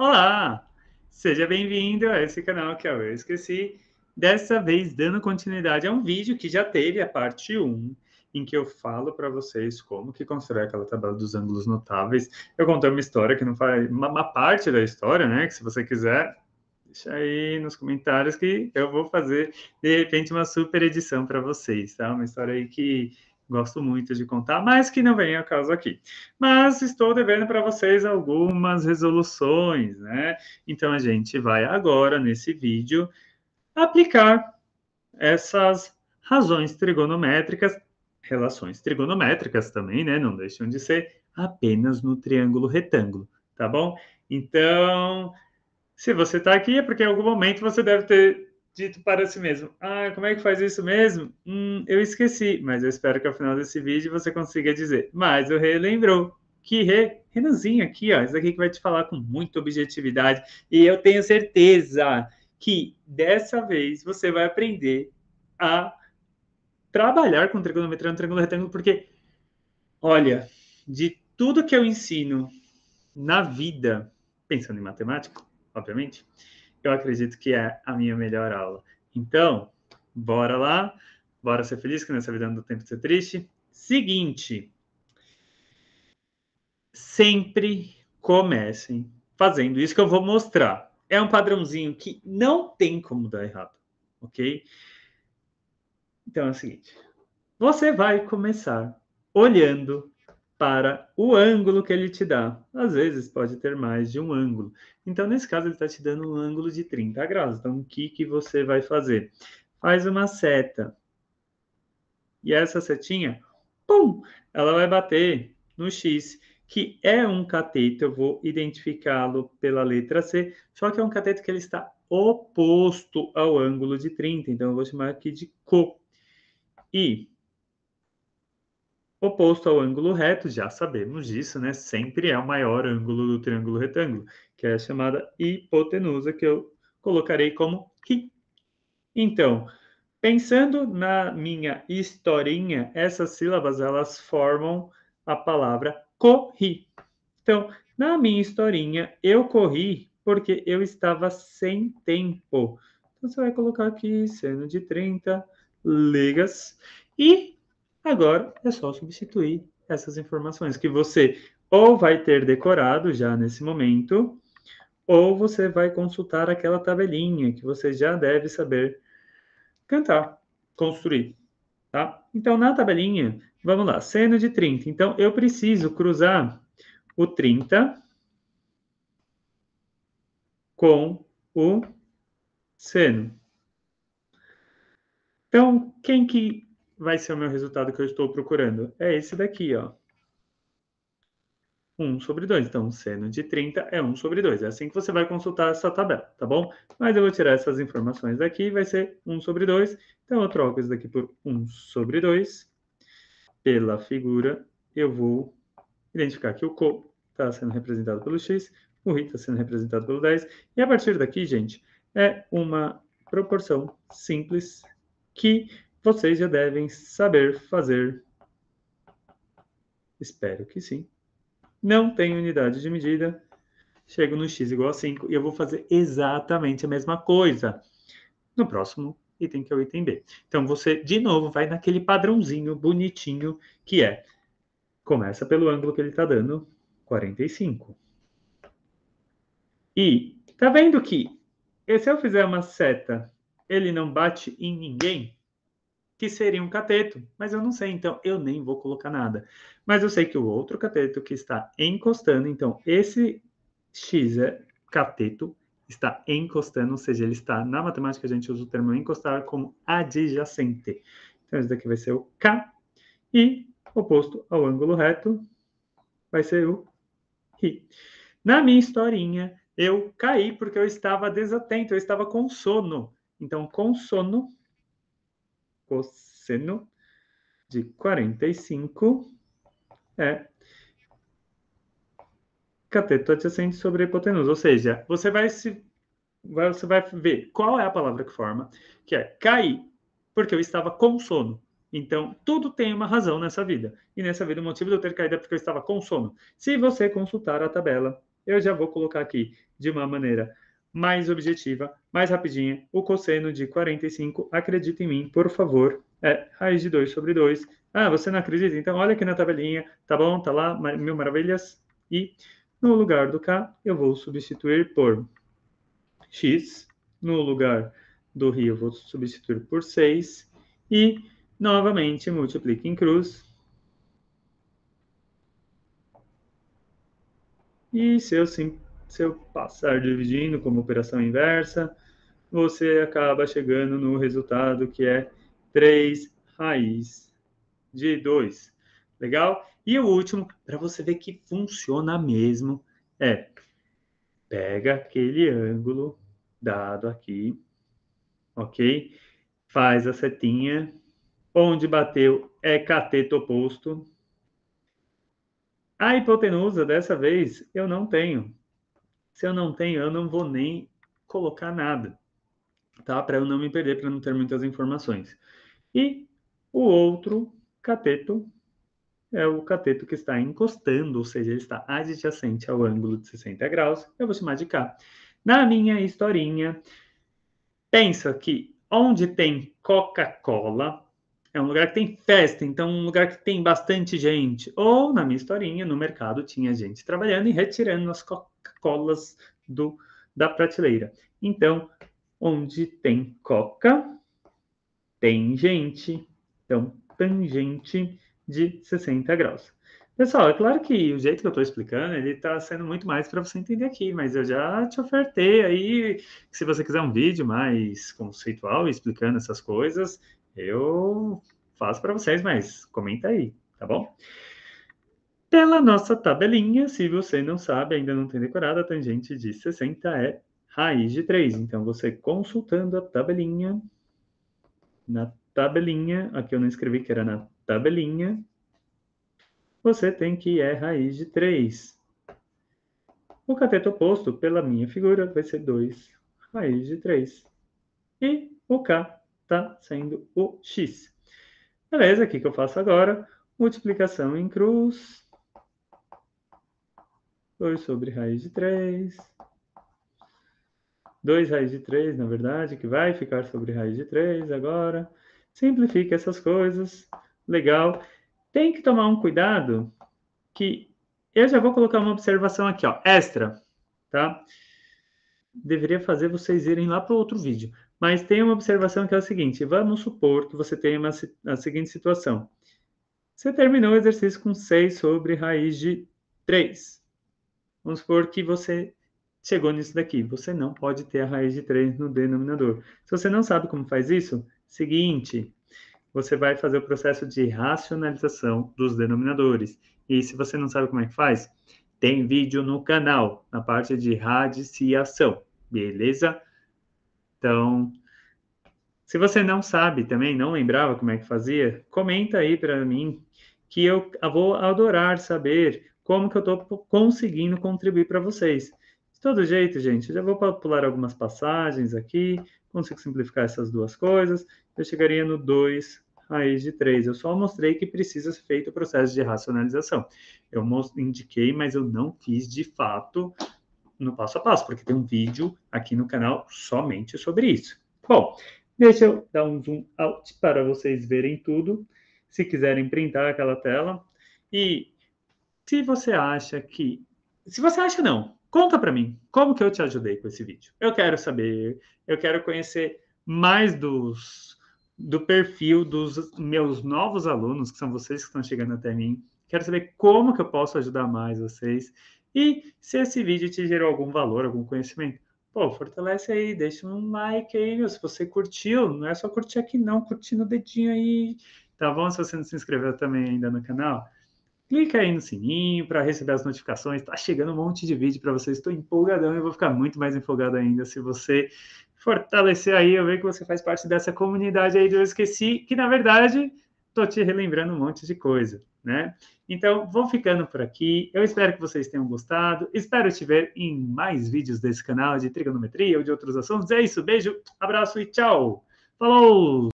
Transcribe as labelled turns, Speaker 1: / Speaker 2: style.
Speaker 1: Olá! Seja bem-vindo a esse canal que é eu esqueci. Dessa vez, dando continuidade a um vídeo que já teve a parte 1, em que eu falo para vocês como que constrói aquela tabela dos ângulos notáveis. Eu contei uma história que não faz... Uma, uma parte da história, né? Que se você quiser, deixa aí nos comentários que eu vou fazer, de repente, uma super edição para vocês, tá? Uma história aí que gosto muito de contar, mas que não vem ao caso aqui. Mas estou devendo para vocês algumas resoluções, né? Então a gente vai agora, nesse vídeo, aplicar essas razões trigonométricas, relações trigonométricas também, né? Não deixam de ser apenas no triângulo retângulo, tá bom? Então, se você está aqui é porque em algum momento você deve ter dito para si mesmo: Ah, como é que faz isso mesmo? Hum, eu esqueci, mas eu espero que ao final desse vídeo você consiga dizer. Mas o rei lembrou. Que re? Renanzinho aqui, ó. Esse aqui que vai te falar com muita objetividade. E eu tenho certeza que dessa vez você vai aprender a trabalhar com trigonometria no triângulo retângulo, porque, olha, de tudo que eu ensino na vida, pensando em matemática, obviamente, eu acredito que é a minha melhor aula. Então, bora lá, bora ser feliz, que nessa vida não tem tempo de ser triste. Seguinte, sempre comecem fazendo isso que eu vou mostrar. É um padrãozinho que não tem como dar errado, ok? Então é o seguinte: você vai começar olhando para o ângulo que ele te dá. Às vezes pode ter mais de um ângulo. Então, nesse caso, ele está te dando um ângulo de 30 graus. Então, o que, que você vai fazer? Faz uma seta. E essa setinha, pum, ela vai bater no X, que é um cateto. Eu vou identificá-lo pela letra C, só que é um cateto que ele está oposto ao ângulo de 30. Então, eu vou chamar aqui de co. E Oposto ao ângulo reto, já sabemos disso, né? Sempre é o maior ângulo do triângulo retângulo, que é a chamada hipotenusa, que eu colocarei como Ki. Então, pensando na minha historinha, essas sílabas elas formam a palavra corri. Então, na minha historinha, eu corri porque eu estava sem tempo. Então, você vai colocar aqui, seno de 30 ligas. E Agora é só substituir essas informações que você ou vai ter decorado já nesse momento, ou você vai consultar aquela tabelinha que você já deve saber cantar, construir, tá? Então, na tabelinha, vamos lá, seno de 30. Então, eu preciso cruzar o 30 com o seno. Então, quem que vai ser o meu resultado que eu estou procurando? É esse daqui, ó. 1 sobre 2. Então, seno de 30 é 1 sobre 2. É assim que você vai consultar essa tabela, tá bom? Mas eu vou tirar essas informações daqui, vai ser 1 sobre 2. Então, eu troco isso daqui por 1 sobre 2. Pela figura, eu vou identificar que o co está sendo representado pelo x, o ri está sendo representado pelo 10. E a partir daqui, gente, é uma proporção simples que vocês já devem saber fazer. Espero que sim. Não tem unidade de medida. Chego no x igual a 5 e eu vou fazer exatamente a mesma coisa no próximo item que é o item B. Então você, de novo, vai naquele padrãozinho bonitinho que é. Começa pelo ângulo que ele está dando, 45. E tá vendo que se eu fizer uma seta, ele não bate em ninguém? que seria um cateto, mas eu não sei, então eu nem vou colocar nada. Mas eu sei que o outro cateto que está encostando, então esse x é cateto está encostando, ou seja, ele está na matemática a gente usa o termo encostar como adjacente. Então esse daqui vai ser o k e oposto ao ângulo reto vai ser o ri. Na minha historinha, eu caí porque eu estava desatento, eu estava com sono. Então, com sono, cosseno de 45 é cateto adjacente sobre hipotenusa. Ou seja, você vai se você vai ver qual é a palavra que forma, que é cair, porque eu estava com sono. Então, tudo tem uma razão nessa vida. E nessa vida, o motivo de eu ter caído é porque eu estava com sono. Se você consultar a tabela, eu já vou colocar aqui de uma maneira mais objetiva, mais rapidinha. O cosseno de 45, acredita em mim, por favor, é raiz de 2 sobre 2. Ah, você não acredita? Então olha aqui na tabelinha, tá bom? Tá lá, mil maravilhas. E no lugar do k, eu vou substituir por x. No lugar do rio, eu vou substituir por 6. E, novamente, multiplica em cruz. E se eu sim se eu passar dividindo como operação inversa, você acaba chegando no resultado que é 3 raiz de 2. Legal? E o último, para você ver que funciona mesmo, é pega aquele ângulo dado aqui, ok? Faz a setinha, onde bateu é cateto oposto. A hipotenusa, dessa vez, eu não tenho. Se eu não tenho, eu não vou nem colocar nada, tá? Para eu não me perder, para não ter muitas informações. E o outro cateto é o cateto que está encostando, ou seja, ele está adjacente ao ângulo de 60 graus. Eu vou chamar de K. Na minha historinha, pensa que onde tem Coca-Cola é um lugar que tem festa, então um lugar que tem bastante gente. Ou na minha historinha, no mercado tinha gente trabalhando e retirando as Coca sacolas do, da prateleira. Então, onde tem coca, tem gente. Então, tangente de 60 graus. Pessoal, é claro que o jeito que eu estou explicando, ele está sendo muito mais para você entender aqui, mas eu já te ofertei aí, se você quiser um vídeo mais conceitual explicando essas coisas, eu faço para vocês, mas comenta aí, tá bom? Pela nossa tabelinha, se você não sabe, ainda não tem decorado, a tangente de 60 é raiz de 3. Então, você consultando a tabelinha, na tabelinha, aqui eu não escrevi que era na tabelinha, você tem que é raiz de 3. O cateto oposto, pela minha figura, vai ser 2 raiz de 3. E o k está sendo o x. Beleza, o que eu faço agora? Multiplicação em cruz. 2 sobre raiz de 3. 2 raiz de 3, na verdade, que vai ficar sobre raiz de 3 agora. Simplifica essas coisas. Legal. Tem que tomar um cuidado que eu já vou colocar uma observação aqui, ó, extra, tá? Deveria fazer vocês irem lá para outro vídeo. Mas tem uma observação que é o seguinte: vamos supor que você tenha uma, a seguinte situação. Você terminou o exercício com 6 sobre raiz de 3. Vamos supor que você chegou nisso daqui. Você não pode ter a raiz de 3 no denominador. Se você não sabe como faz isso, seguinte, você vai fazer o processo de racionalização dos denominadores. E se você não sabe como é que faz, tem vídeo no canal, na parte de radiciação, beleza? Então, se você não sabe também, não lembrava como é que fazia, comenta aí para mim que eu vou adorar saber como que eu estou conseguindo contribuir para vocês. De todo jeito, gente, eu já vou pular algumas passagens aqui, consigo simplificar essas duas coisas, eu chegaria no 2 raiz de 3. Eu só mostrei que precisa ser feito o processo de racionalização. Eu indiquei, mas eu não fiz de fato no passo a passo, porque tem um vídeo aqui no canal somente sobre isso. Bom, deixa eu dar um zoom out para vocês verem tudo. Se quiserem printar aquela tela. E se você acha que. Se você acha, não. Conta para mim como que eu te ajudei com esse vídeo. Eu quero saber, eu quero conhecer mais dos do perfil dos meus novos alunos, que são vocês que estão chegando até mim. Quero saber como que eu posso ajudar mais vocês e se esse vídeo te gerou algum valor, algum conhecimento. Pô, fortalece aí, deixa um like aí, meu. Se você curtiu, não é só curtir aqui não, curtir no dedinho aí, tá bom? Se você não se inscreveu também ainda no canal, clica aí no sininho para receber as notificações. Tá chegando um monte de vídeo para vocês. Estou empolgadão e vou ficar muito mais empolgado ainda se você fortalecer aí. Eu vejo que você faz parte dessa comunidade aí do Eu Esqueci, que na verdade estou te relembrando um monte de coisa, né? Então, vou ficando por aqui. Eu espero que vocês tenham gostado. Espero te ver em mais vídeos desse canal de trigonometria ou de outros assuntos. É isso. Beijo, abraço e tchau. Falou!